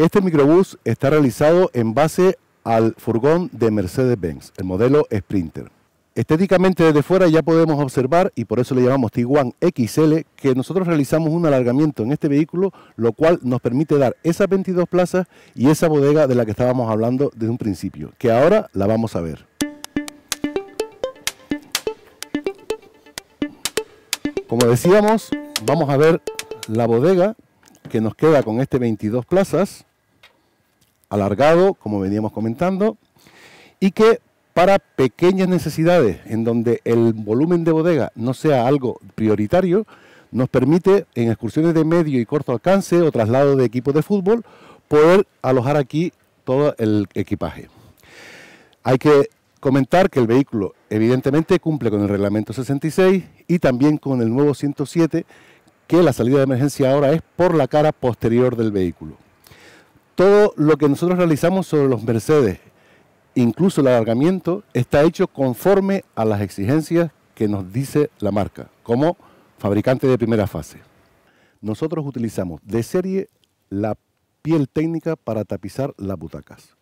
Este microbús está realizado en base al furgón de Mercedes-Benz, el modelo Sprinter. Estéticamente desde fuera ya podemos observar, y por eso le llamamos Tiguan XL, que nosotros realizamos un alargamiento en este vehículo, lo cual nos permite dar esas 22 plazas y esa bodega de la que estábamos hablando desde un principio, que ahora la vamos a ver. Como decíamos, vamos a ver la bodega que nos queda con este 22 plazas alargado, como veníamos comentando, y que para pequeñas necesidades, en donde el volumen de bodega no sea algo prioritario, nos permite en excursiones de medio y corto alcance o traslado de equipos de fútbol poder alojar aquí todo el equipaje. Hay que comentar que el vehículo evidentemente cumple con el reglamento 66 y también con el nuevo 107, que la salida de emergencia ahora es por la cara posterior del vehículo todo lo que nosotros realizamos sobre los Mercedes, incluso el alargamiento, está hecho conforme a las exigencias que nos dice la marca, como fabricante de primera fase. Nosotros utilizamos de serie la piel técnica para tapizar las butacas.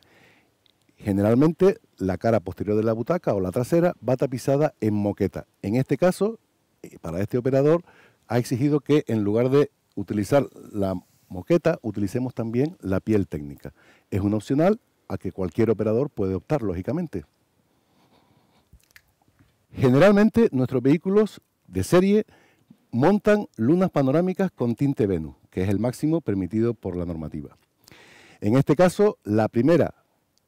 Generalmente la cara posterior de la butaca o la trasera va tapizada en moqueta. En este caso, eh, para este operador, ha exigido que en lugar de utilizar la moqueta, utilicemos también la piel técnica. Es un opcional a que cualquier operador puede optar, lógicamente. Generalmente nuestros vehículos de serie montan lunas panorámicas con tinte Venus, que es el máximo permitido por la normativa. En este caso, la primera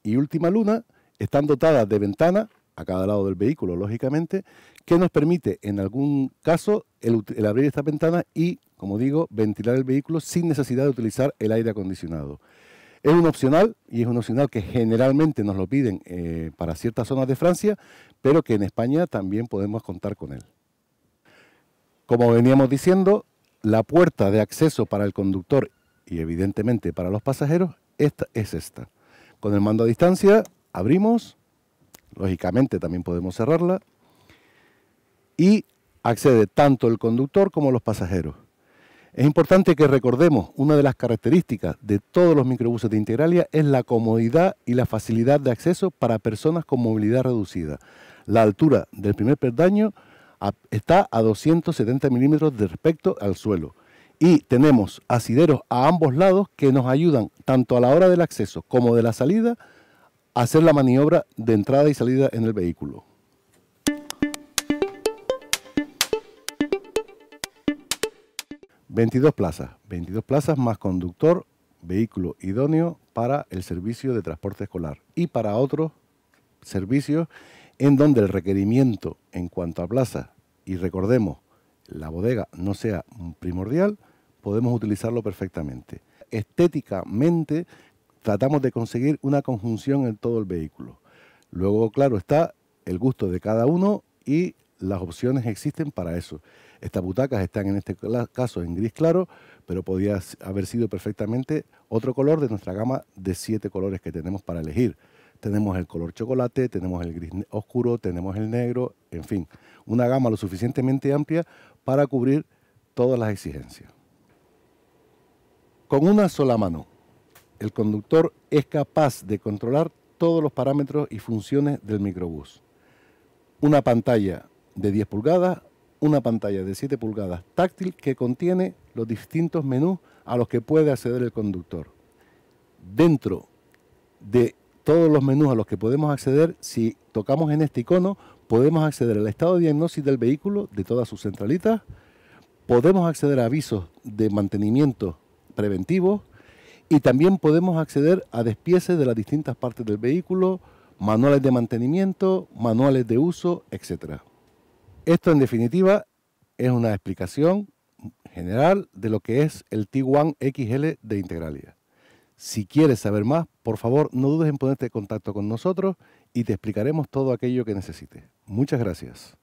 y última luna están dotadas de ventana a cada lado del vehículo, lógicamente, que nos permite en algún caso el, el abrir esta ventana y como digo, ventilar el vehículo sin necesidad de utilizar el aire acondicionado. Es un opcional y es un opcional que generalmente nos lo piden eh, para ciertas zonas de Francia, pero que en España también podemos contar con él. Como veníamos diciendo, la puerta de acceso para el conductor y evidentemente para los pasajeros esta es esta. Con el mando a distancia abrimos, lógicamente también podemos cerrarla y accede tanto el conductor como los pasajeros. Es importante que recordemos, una de las características de todos los microbuses de Integralia es la comodidad y la facilidad de acceso para personas con movilidad reducida. La altura del primer perdaño está a 270 milímetros de respecto al suelo. Y tenemos asideros a ambos lados que nos ayudan, tanto a la hora del acceso como de la salida, a hacer la maniobra de entrada y salida en el vehículo. 22 plazas, 22 plazas más conductor, vehículo idóneo para el servicio de transporte escolar y para otros servicios en donde el requerimiento en cuanto a plazas, y recordemos, la bodega no sea primordial, podemos utilizarlo perfectamente. Estéticamente tratamos de conseguir una conjunción en todo el vehículo. Luego, claro, está el gusto de cada uno y las opciones existen para eso. Estas butacas están en este caso en gris claro, pero podía haber sido perfectamente otro color de nuestra gama de siete colores que tenemos para elegir. Tenemos el color chocolate, tenemos el gris oscuro, tenemos el negro, en fin, una gama lo suficientemente amplia para cubrir todas las exigencias. Con una sola mano, el conductor es capaz de controlar todos los parámetros y funciones del microbús. Una pantalla de 10 pulgadas una pantalla de 7 pulgadas táctil que contiene los distintos menús a los que puede acceder el conductor. Dentro de todos los menús a los que podemos acceder, si tocamos en este icono, podemos acceder al estado de diagnosis del vehículo, de todas sus centralitas, podemos acceder a avisos de mantenimiento preventivo y también podemos acceder a despieces de las distintas partes del vehículo, manuales de mantenimiento, manuales de uso, etcétera. Esto en definitiva es una explicación general de lo que es el T1XL de Integralia. Si quieres saber más, por favor no dudes en ponerte en contacto con nosotros y te explicaremos todo aquello que necesites. Muchas gracias.